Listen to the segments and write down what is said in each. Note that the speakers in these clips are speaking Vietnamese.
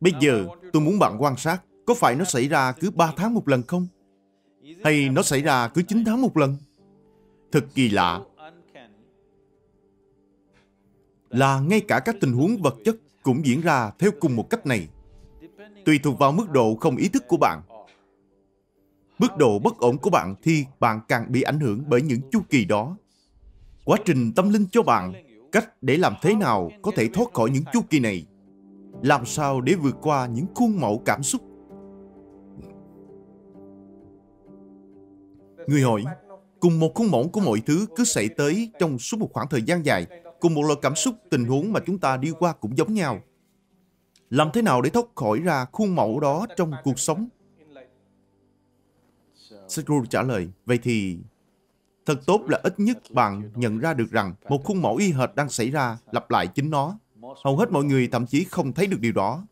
Bây giờ tôi muốn bạn quan sát có phải nó xảy ra cứ 3 tháng một lần không? Hay nó xảy ra cứ 9 tháng một lần? Thật kỳ lạ là ngay cả các tình huống vật chất cũng diễn ra theo cùng một cách này. Tùy thuộc vào mức độ không ý thức của bạn. Mức độ bất ổn của bạn thì bạn càng bị ảnh hưởng bởi những chu kỳ đó. Quá trình tâm linh cho bạn cách để làm thế nào có thể thoát khỏi những chu kỳ này làm sao để vượt qua những khuôn mẫu cảm xúc người hỏi cùng một khuôn mẫu của mọi thứ cứ xảy tới trong suốt một khoảng thời gian dài cùng một loại cảm xúc tình huống mà chúng ta đi qua cũng giống nhau làm thế nào để thoát khỏi ra khuôn mẫu đó trong cuộc sống Sadhguru trả lời vậy thì thật tốt là ít nhất bạn nhận ra được rằng một khuôn mẫu y hệt đang xảy ra lặp lại chính nó hầu hết mọi người thậm chí không thấy được điều đó.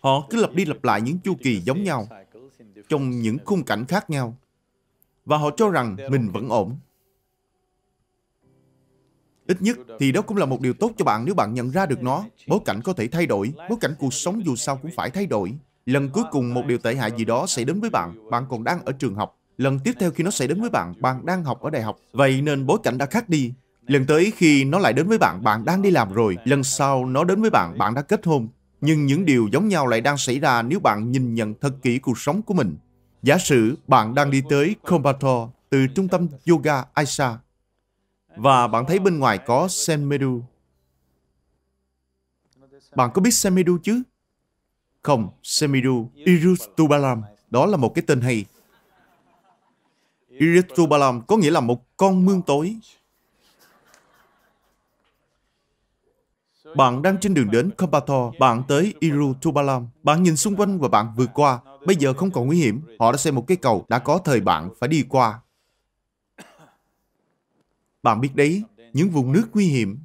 Họ cứ lặp đi lặp lại những chu kỳ giống nhau, trong những khung cảnh khác nhau, và họ cho rằng mình vẫn ổn. Ít nhất thì đó cũng là một điều tốt cho bạn nếu bạn nhận ra được nó. Bối cảnh có thể thay đổi, bối cảnh cuộc sống dù sao cũng phải thay đổi. Lần cuối cùng một điều tệ hại gì đó sẽ đến với bạn, bạn còn đang ở trường học. Lần tiếp theo khi nó xảy đến với bạn, bạn đang học ở đại học. Vậy nên bối cảnh đã khác đi, Lần tới khi nó lại đến với bạn, bạn đang đi làm rồi. Lần sau nó đến với bạn, bạn đã kết hôn. Nhưng những điều giống nhau lại đang xảy ra nếu bạn nhìn nhận thật kỹ cuộc sống của mình. Giả sử bạn đang đi tới Kombator từ trung tâm yoga Aisha và bạn thấy bên ngoài có Senmedu. Bạn có biết Senmedu chứ? Không, Senmedu, Irutubalam, đó là một cái tên hay. Irutubalam có nghĩa là một con mương tối, Bạn đang trên đường đến Kompator, bạn tới Iru Tubalam. Bạn nhìn xung quanh và bạn vượt qua. Bây giờ không còn nguy hiểm, họ đã xây một cái cầu đã có thời bạn phải đi qua. Bạn biết đấy, những vùng nước nguy hiểm.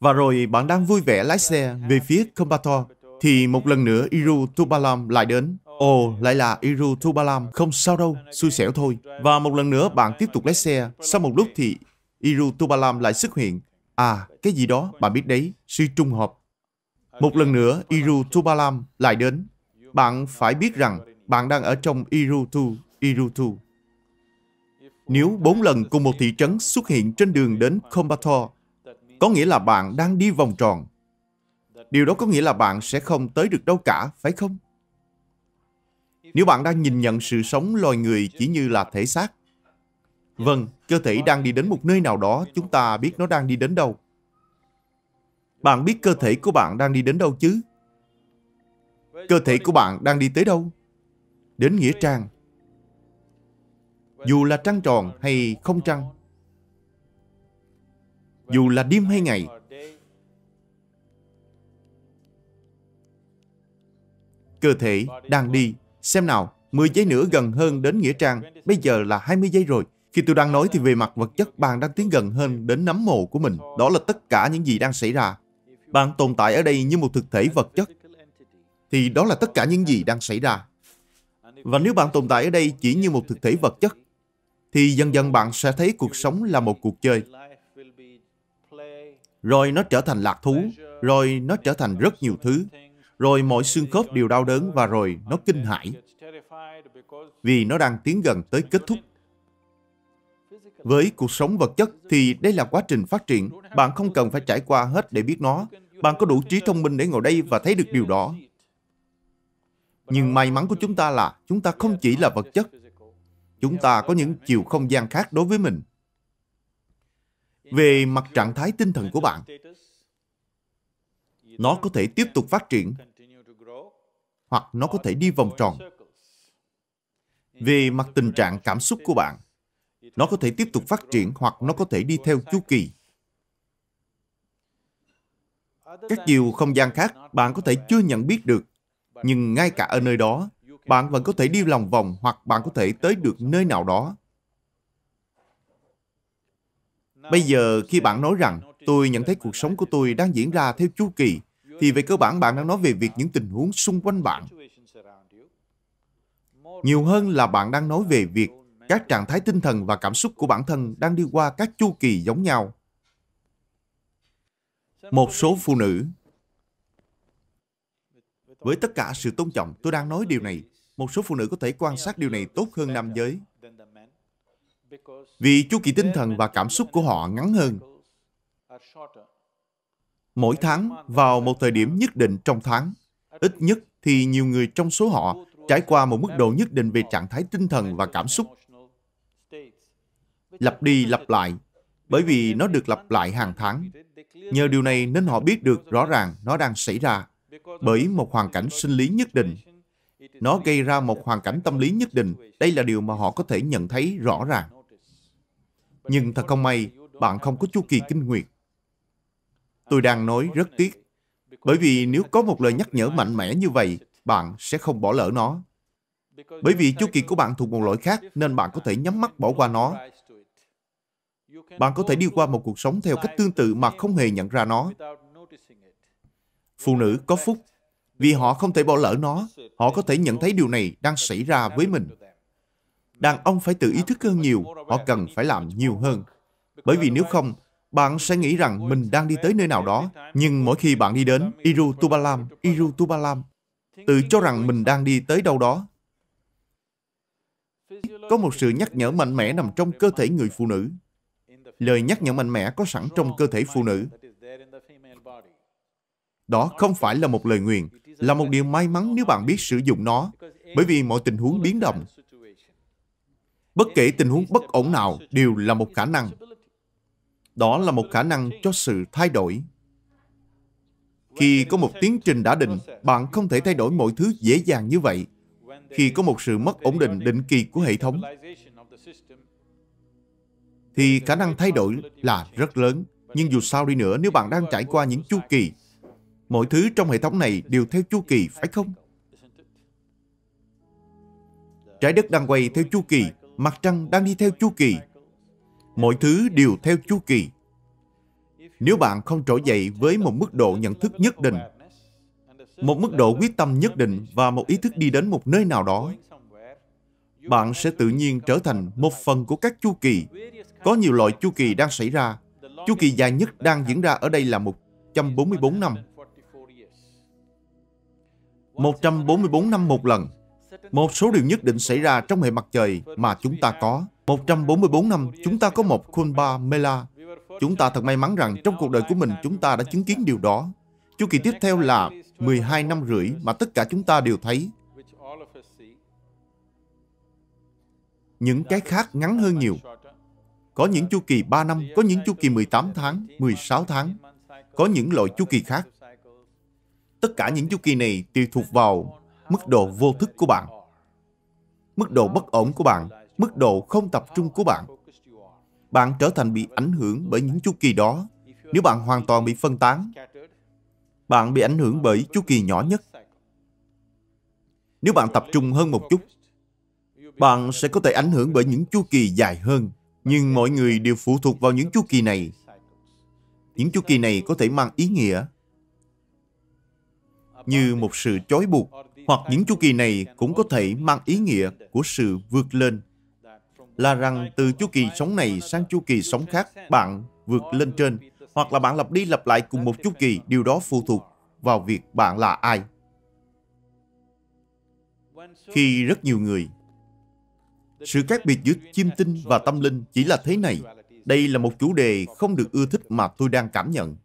Và rồi bạn đang vui vẻ lái xe về phía Kompator, thì một lần nữa Iru Tubalam lại đến. Ồ, lại là Iru Tubalam, không sao đâu, xui xẻo thôi. Và một lần nữa bạn tiếp tục lái xe, sau một lúc thì Iru Tubalam lại xuất hiện À, cái gì đó, bạn biết đấy, suy trung hợp. Một lần nữa, Iru Tubalam lại đến. Bạn phải biết rằng bạn đang ở trong Irutu, Irutu. Nếu bốn lần cùng một thị trấn xuất hiện trên đường đến Kombator, có nghĩa là bạn đang đi vòng tròn. Điều đó có nghĩa là bạn sẽ không tới được đâu cả, phải không? Nếu bạn đang nhìn nhận sự sống loài người chỉ như là thể xác, vâng, Cơ thể đang đi đến một nơi nào đó, chúng ta biết nó đang đi đến đâu. Bạn biết cơ thể của bạn đang đi đến đâu chứ? Cơ thể của bạn đang đi tới đâu? Đến Nghĩa Trang. Dù là trăng tròn hay không trăng, dù là đêm hay ngày, cơ thể đang đi. Xem nào, 10 giây nữa gần hơn đến Nghĩa Trang, bây giờ là 20 giây rồi. Khi tôi đang nói thì về mặt vật chất bạn đang tiến gần hơn đến nấm mồ của mình. Đó là tất cả những gì đang xảy ra. Bạn tồn tại ở đây như một thực thể vật chất. Thì đó là tất cả những gì đang xảy ra. Và nếu bạn tồn tại ở đây chỉ như một thực thể vật chất, thì dần dần bạn sẽ thấy cuộc sống là một cuộc chơi. Rồi nó trở thành lạc thú, rồi nó trở thành rất nhiều thứ, rồi mọi xương khớp đều đau đớn và rồi nó kinh hãi vì nó đang tiến gần tới kết thúc với cuộc sống vật chất thì đây là quá trình phát triển, bạn không cần phải trải qua hết để biết nó. Bạn có đủ trí thông minh để ngồi đây và thấy được điều đó. Nhưng may mắn của chúng ta là chúng ta không chỉ là vật chất, chúng ta có những chiều không gian khác đối với mình. Về mặt trạng thái tinh thần của bạn, nó có thể tiếp tục phát triển hoặc nó có thể đi vòng tròn. Về mặt tình trạng cảm xúc của bạn, nó có thể tiếp tục phát triển hoặc nó có thể đi theo chu kỳ. Các chiều không gian khác bạn có thể chưa nhận biết được, nhưng ngay cả ở nơi đó, bạn vẫn có thể đi lòng vòng hoặc bạn có thể tới được nơi nào đó. Bây giờ khi bạn nói rằng tôi nhận thấy cuộc sống của tôi đang diễn ra theo chu kỳ, thì về cơ bản bạn đang nói về việc những tình huống xung quanh bạn. Nhiều hơn là bạn đang nói về việc các trạng thái tinh thần và cảm xúc của bản thân đang đi qua các chu kỳ giống nhau. Một số phụ nữ với tất cả sự tôn trọng, tôi đang nói điều này. Một số phụ nữ có thể quan sát điều này tốt hơn nam giới. Vì chu kỳ tinh thần và cảm xúc của họ ngắn hơn. Mỗi tháng, vào một thời điểm nhất định trong tháng, ít nhất thì nhiều người trong số họ trải qua một mức độ nhất định về trạng thái tinh thần và cảm xúc lặp đi lặp lại, bởi vì nó được lặp lại hàng tháng. Nhờ điều này nên họ biết được rõ ràng nó đang xảy ra bởi một hoàn cảnh sinh lý nhất định. Nó gây ra một hoàn cảnh tâm lý nhất định. Đây là điều mà họ có thể nhận thấy rõ ràng. Nhưng thật không may, bạn không có chu kỳ kinh nguyệt. Tôi đang nói rất tiếc, bởi vì nếu có một lời nhắc nhở mạnh mẽ như vậy, bạn sẽ không bỏ lỡ nó. Bởi vì chu kỳ của bạn thuộc một loại khác nên bạn có thể nhắm mắt bỏ qua nó bạn có thể đi qua một cuộc sống theo cách tương tự mà không hề nhận ra nó. Phụ nữ có phúc vì họ không thể bỏ lỡ nó. Họ có thể nhận thấy điều này đang xảy ra với mình. Đàn ông phải tự ý thức hơn nhiều, họ cần phải làm nhiều hơn. Bởi vì nếu không, bạn sẽ nghĩ rằng mình đang đi tới nơi nào đó, nhưng mỗi khi bạn đi đến Iru Tubalam, Iru Tubalam, tự cho rằng mình đang đi tới đâu đó. Có một sự nhắc nhở mạnh mẽ nằm trong cơ thể người phụ nữ lời nhắc nhở mạnh mẽ có sẵn trong cơ thể phụ nữ. Đó không phải là một lời nguyện, là một điều may mắn nếu bạn biết sử dụng nó, bởi vì mọi tình huống biến động. Bất kể tình huống bất ổn nào đều là một khả năng. Đó là một khả năng cho sự thay đổi. Khi có một tiến trình đã định, bạn không thể thay đổi mọi thứ dễ dàng như vậy. Khi có một sự mất ổn định định kỳ của hệ thống, thì khả năng thay đổi là rất lớn. Nhưng dù sao đi nữa, nếu bạn đang trải qua những chu kỳ, mọi thứ trong hệ thống này đều theo chu kỳ, phải không? Trái đất đang quay theo chu kỳ, mặt trăng đang đi theo chu kỳ. Mọi thứ đều theo chu kỳ. Nếu bạn không trỗi dậy với một mức độ nhận thức nhất định, một mức độ quyết tâm nhất định và một ý thức đi đến một nơi nào đó, bạn sẽ tự nhiên trở thành một phần của các chu kỳ có nhiều loại chu kỳ đang xảy ra. Chu kỳ dài nhất đang diễn ra ở đây là 144 năm. 144 năm một lần. Một số điều nhất định xảy ra trong hệ mặt trời mà chúng ta có. 144 năm, chúng ta có một Kunba Mela. Chúng ta thật may mắn rằng trong cuộc đời của mình chúng ta đã chứng kiến điều đó. Chu kỳ tiếp theo là 12 năm rưỡi mà tất cả chúng ta đều thấy. Những cái khác ngắn hơn nhiều, có những chu kỳ 3 năm, có những chu kỳ 18 tháng, 16 tháng, có những loại chu kỳ khác. Tất cả những chu kỳ này tùy thuộc vào mức độ vô thức của bạn, mức độ bất ổn của bạn, mức độ không tập trung của bạn. Bạn trở thành bị ảnh hưởng bởi những chu kỳ đó. Nếu bạn hoàn toàn bị phân tán, bạn bị ảnh hưởng bởi chu kỳ nhỏ nhất. Nếu bạn tập trung hơn một chút, bạn sẽ có thể ảnh hưởng bởi những chu kỳ dài hơn. Nhưng mọi người đều phụ thuộc vào những chu kỳ này. Những chu kỳ này có thể mang ý nghĩa như một sự chói buộc, hoặc những chu kỳ này cũng có thể mang ý nghĩa của sự vượt lên. Là rằng từ chu kỳ sống này sang chu kỳ sống khác, bạn vượt lên trên, hoặc là bạn lặp đi lặp lại cùng một chu kỳ, điều đó phụ thuộc vào việc bạn là ai. Khi rất nhiều người sự khác biệt giữa chiêm tinh và tâm linh chỉ là thế này. Đây là một chủ đề không được ưa thích mà tôi đang cảm nhận.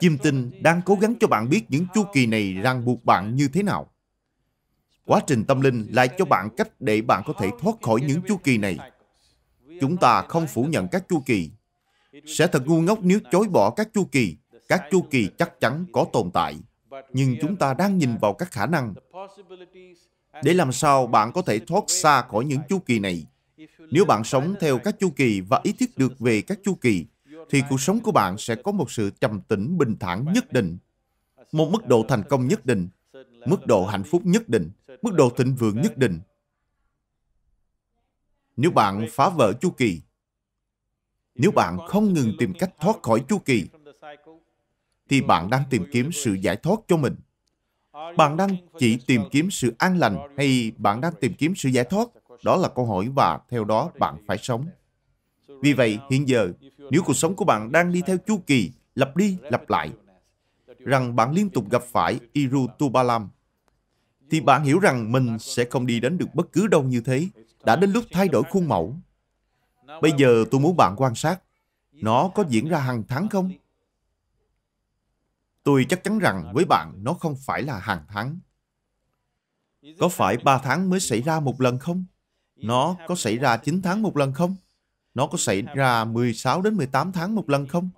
Chiêm tinh đang cố gắng cho bạn biết những chu kỳ này ràng buộc bạn như thế nào. Quá trình tâm linh lại cho bạn cách để bạn có thể thoát khỏi những chu kỳ này. Chúng ta không phủ nhận các chu kỳ. Sẽ thật ngu ngốc nếu chối bỏ các chu kỳ. Các chu kỳ chắc chắn có tồn tại. Nhưng chúng ta đang nhìn vào các khả năng để làm sao bạn có thể thoát xa khỏi những chu kỳ này. Nếu bạn sống theo các chu kỳ và ý thức được về các chu kỳ, thì cuộc sống của bạn sẽ có một sự trầm tĩnh bình thản nhất định, một mức độ thành công nhất định, mức độ hạnh phúc nhất định, mức độ thịnh vượng nhất định. Nếu bạn phá vỡ chu kỳ, nếu bạn không ngừng tìm cách thoát khỏi chu kỳ, thì bạn đang tìm kiếm sự giải thoát cho mình. Bạn đang chỉ tìm kiếm sự an lành hay bạn đang tìm kiếm sự giải thoát? Đó là câu hỏi và theo đó bạn phải sống. Vì vậy, hiện giờ, nếu cuộc sống của bạn đang đi theo chu kỳ, lặp đi lặp lại, rằng bạn liên tục gặp phải Iru Tubalam, thì bạn hiểu rằng mình sẽ không đi đến được bất cứ đâu như thế. Đã đến lúc thay đổi khuôn mẫu. Bây giờ tôi muốn bạn quan sát, nó có diễn ra hàng tháng không? Tôi chắc chắn rằng với bạn nó không phải là hàng tháng. Có phải 3 tháng mới xảy ra một lần không? Nó có xảy ra 9 tháng một lần không? Nó có xảy ra 16 đến 18 tháng một lần không?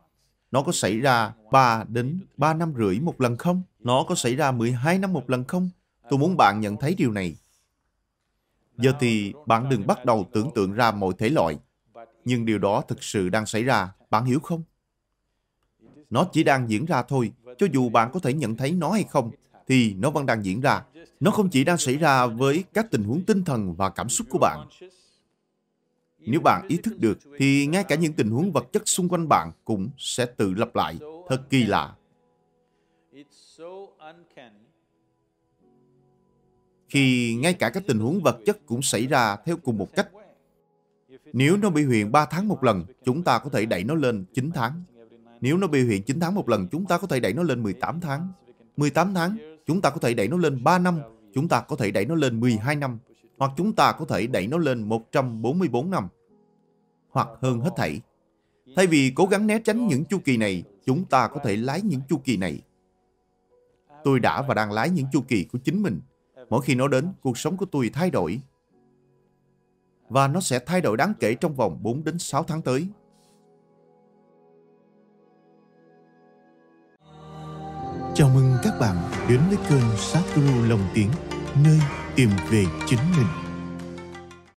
Nó có xảy ra 3 đến 3 năm rưỡi một lần không? Nó có xảy ra 12 năm một lần không? Tôi muốn bạn nhận thấy điều này. Giờ thì bạn đừng bắt đầu tưởng tượng ra mọi thể loại, nhưng điều đó thực sự đang xảy ra, bạn hiểu không? Nó chỉ đang diễn ra thôi, cho dù bạn có thể nhận thấy nó hay không, thì nó vẫn đang diễn ra. Nó không chỉ đang xảy ra với các tình huống tinh thần và cảm xúc của bạn. Nếu bạn ý thức được, thì ngay cả những tình huống vật chất xung quanh bạn cũng sẽ tự lặp lại. Thật kỳ lạ. Khi ngay cả các tình huống vật chất cũng xảy ra theo cùng một cách. Nếu nó bị huyền 3 tháng một lần, chúng ta có thể đẩy nó lên 9 tháng, nếu nó biểu hiện 9 tháng một lần, chúng ta có thể đẩy nó lên 18 tháng. 18 tháng, chúng ta có thể đẩy nó lên 3 năm, chúng ta có thể đẩy nó lên 12 năm, hoặc chúng ta có thể đẩy nó lên 144 năm, hoặc hơn hết thảy. Thay vì cố gắng né tránh những chu kỳ này, chúng ta có thể lái những chu kỳ này. Tôi đã và đang lái những chu kỳ của chính mình. Mỗi khi nó đến, cuộc sống của tôi thay đổi. Và nó sẽ thay đổi đáng kể trong vòng 4 đến 6 tháng tới. Chào mừng các bạn đến với kênh Sát Guru Lòng Tiếng, nơi tìm về chính mình.